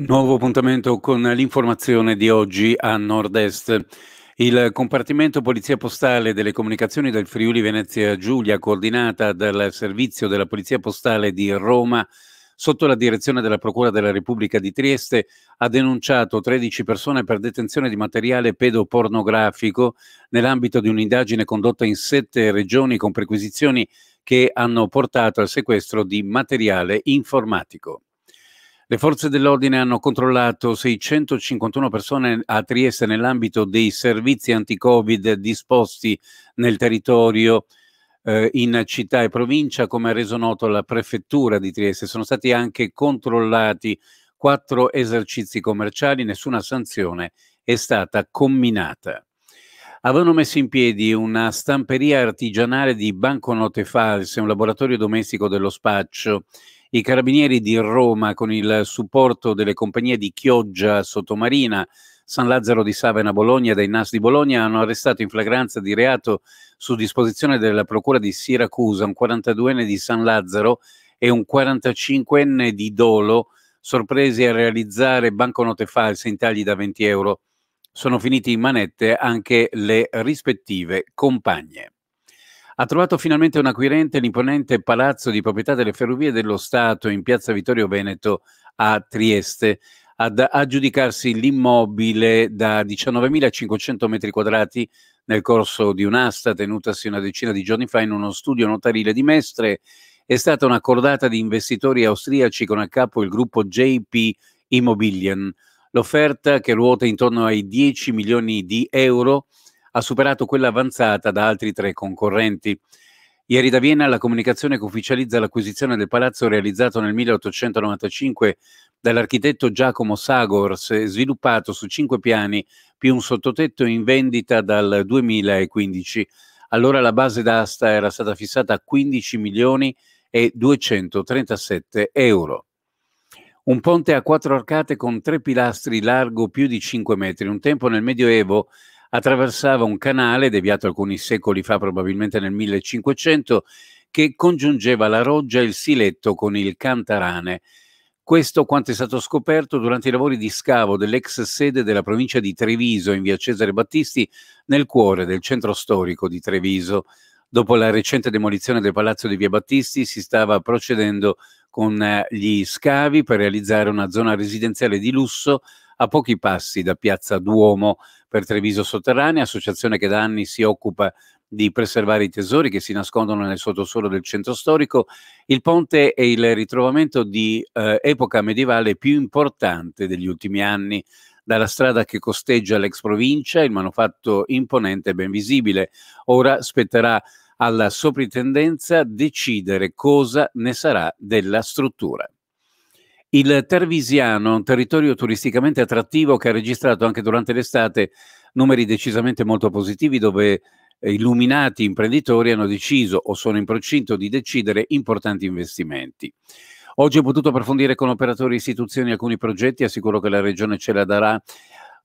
Nuovo appuntamento con l'informazione di oggi a Nord-Est. Il compartimento Polizia Postale delle Comunicazioni del Friuli Venezia Giulia, coordinata dal servizio della Polizia Postale di Roma, sotto la direzione della Procura della Repubblica di Trieste, ha denunciato 13 persone per detenzione di materiale pedopornografico nell'ambito di un'indagine condotta in sette regioni con perquisizioni che hanno portato al sequestro di materiale informatico. Le forze dell'ordine hanno controllato 651 persone a Trieste nell'ambito dei servizi anti-Covid disposti nel territorio eh, in città e provincia, come ha reso noto la prefettura di Trieste. Sono stati anche controllati quattro esercizi commerciali, nessuna sanzione è stata comminata avevano messo in piedi una stamperia artigianale di banconote false, un laboratorio domestico dello spaccio i carabinieri di Roma con il supporto delle compagnie di Chioggia, Sottomarina, San Lazzaro di Savena, Bologna e dei NAS di Bologna hanno arrestato in flagranza di reato su disposizione della Procura di Siracusa un 42enne di San Lazzaro e un 45enne di Dolo sorpresi a realizzare banconote false in tagli da 20 euro. Sono finiti in manette anche le rispettive compagne ha trovato finalmente un acquirente l'imponente palazzo di proprietà delle ferrovie dello Stato in piazza Vittorio Veneto a Trieste ad aggiudicarsi l'immobile da 19.500 metri quadrati nel corso di un'asta tenutasi una decina di giorni fa in uno studio notarile di Mestre. È stata un'accordata di investitori austriaci con a capo il gruppo JP Immobilien. L'offerta, che ruota intorno ai 10 milioni di euro, ha superato quella avanzata da altri tre concorrenti. Ieri da Vienna la comunicazione che ufficializza l'acquisizione del palazzo realizzato nel 1895 dall'architetto Giacomo Sagors, sviluppato su cinque piani più un sottotetto in vendita dal 2015. Allora la base d'asta era stata fissata a 15 milioni e 237 euro. Un ponte a quattro arcate con tre pilastri largo più di 5 metri. Un tempo nel Medioevo attraversava un canale deviato alcuni secoli fa, probabilmente nel 1500, che congiungeva la Roggia e il Siletto con il Cantarane. Questo quanto è stato scoperto durante i lavori di scavo dell'ex sede della provincia di Treviso in via Cesare Battisti, nel cuore del centro storico di Treviso. Dopo la recente demolizione del palazzo di via Battisti si stava procedendo con eh, gli scavi per realizzare una zona residenziale di lusso a pochi passi da Piazza Duomo per Treviso Sotterranea, associazione che da anni si occupa di preservare i tesori che si nascondono nel sottosuolo del centro storico, il ponte è il ritrovamento di eh, epoca medievale più importante degli ultimi anni, dalla strada che costeggia l'ex provincia, il manufatto imponente e ben visibile. Ora spetterà alla soprintendenza decidere cosa ne sarà della struttura. Il Tervisiano, un territorio turisticamente attrattivo che ha registrato anche durante l'estate numeri decisamente molto positivi dove eh, illuminati imprenditori hanno deciso o sono in procinto di decidere importanti investimenti. Oggi ho potuto approfondire con operatori e istituzioni alcuni progetti, assicuro che la Regione ce la darà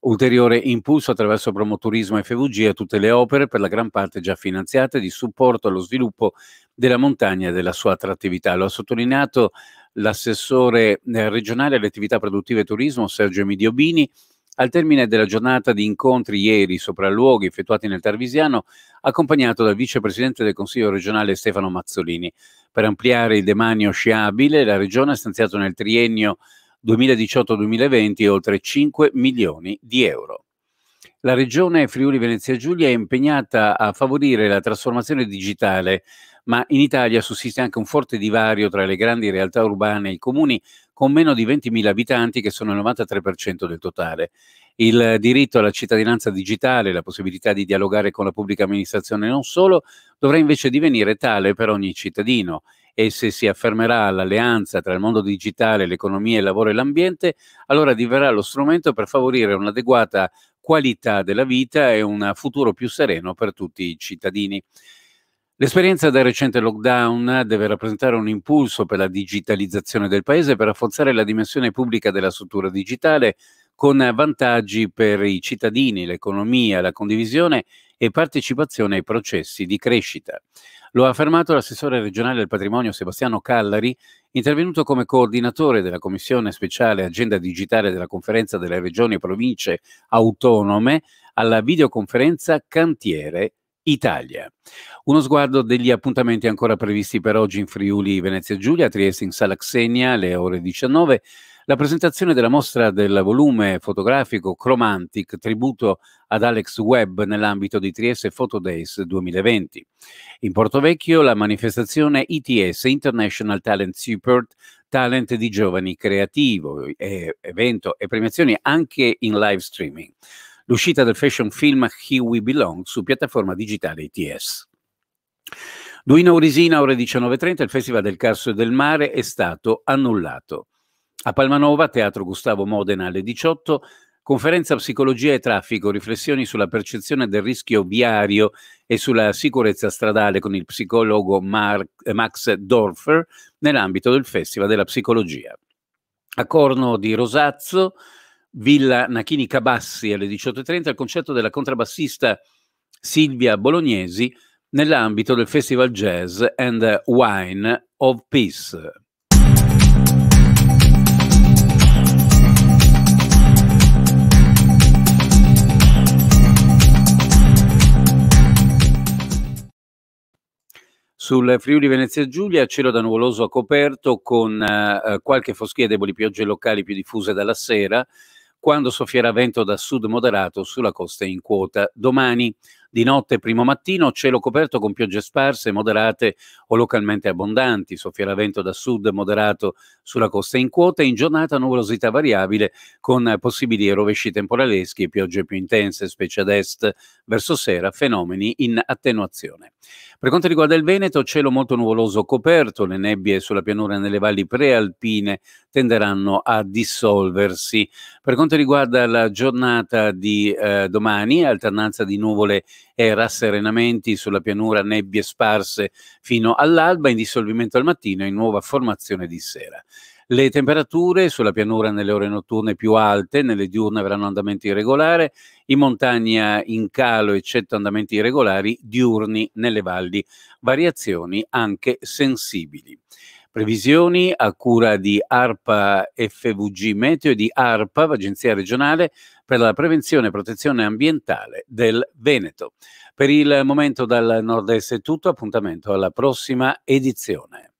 ulteriore impulso attraverso Promoturismo e FVG a tutte le opere, per la gran parte già finanziate, di supporto allo sviluppo della montagna e della sua attrattività. Lo ha sottolineato l'assessore eh, regionale alle attività produttive e turismo Sergio Emidio Bini al termine della giornata di incontri ieri sopralluoghi effettuati nel Tarvisiano, accompagnato dal vicepresidente del Consiglio regionale Stefano Mazzolini. Per ampliare il demanio sciabile, la regione ha stanziato nel triennio 2018-2020 oltre 5 milioni di euro. La regione Friuli Venezia Giulia è impegnata a favorire la trasformazione digitale ma in Italia sussiste anche un forte divario tra le grandi realtà urbane e i comuni con meno di 20.000 abitanti che sono il 93% del totale. Il diritto alla cittadinanza digitale, la possibilità di dialogare con la pubblica amministrazione non solo, dovrà invece divenire tale per ogni cittadino e se si affermerà l'alleanza tra il mondo digitale, l'economia, il lavoro e l'ambiente, allora diverrà lo strumento per favorire un'adeguata qualità della vita e un futuro più sereno per tutti i cittadini. L'esperienza del recente lockdown deve rappresentare un impulso per la digitalizzazione del paese per rafforzare la dimensione pubblica della struttura digitale con vantaggi per i cittadini, l'economia, la condivisione e partecipazione ai processi di crescita. Lo ha affermato l'assessore regionale del patrimonio Sebastiano Callari, intervenuto come coordinatore della commissione speciale Agenda Digitale della Conferenza delle Regioni e Province Autonome alla videoconferenza Cantiere Italia. Uno sguardo degli appuntamenti ancora previsti per oggi in Friuli, Venezia Giulia, Trieste in Sala Xenia alle ore 19, la presentazione della mostra del volume fotografico Chromantic, tributo ad Alex Webb nell'ambito di Trieste Photo Days 2020. In Porto Vecchio la manifestazione ITS International Talent Support talent di giovani creativo, eh, evento e premiazioni anche in live streaming l'uscita del fashion film He We Belong su piattaforma digitale ITS. Duino Orisina, ore 19.30, il Festival del Carso e del Mare è stato annullato. A Palmanova, Teatro Gustavo Modena alle 18, conferenza Psicologia e Traffico, riflessioni sulla percezione del rischio viario e sulla sicurezza stradale con il psicologo Mark, eh, Max Dorfer nell'ambito del Festival della Psicologia. A Corno di Rosazzo, Villa Nachini Cabassi alle 18.30 al concerto della contrabbassista Silvia Bolognesi nell'ambito del Festival Jazz and Wine of Peace. Sul Friuli Venezia Giulia cielo da nuvoloso a coperto con eh, qualche foschia e deboli piogge locali più diffuse dalla sera, quando soffierà vento da sud moderato sulla costa in quota. Domani di notte primo mattino cielo coperto con piogge sparse, moderate o localmente abbondanti, soffierà vento da sud moderato sulla costa in quota, in giornata nuvolosità variabile con possibili rovesci temporaleschi e piogge più intense, specie ad est verso sera, fenomeni in attenuazione. Per quanto riguarda il Veneto, cielo molto nuvoloso coperto, le nebbie sulla pianura e nelle valli prealpine tenderanno a dissolversi. Per quanto riguarda la giornata di eh, domani, alternanza di nuvole e rasserenamenti sulla pianura, nebbie sparse fino all'alba, in dissolvimento al mattino e in nuova formazione di sera. Le temperature sulla pianura nelle ore notturne più alte, nelle diurne avranno andamenti irregolari, in montagna in calo eccetto andamenti irregolari, diurni nelle valli, variazioni anche sensibili. Previsioni a cura di ARPA FVG Meteo e di ARPA, Agenzia regionale per la prevenzione e protezione ambientale del Veneto. Per il momento dal nord-est è tutto, appuntamento alla prossima edizione.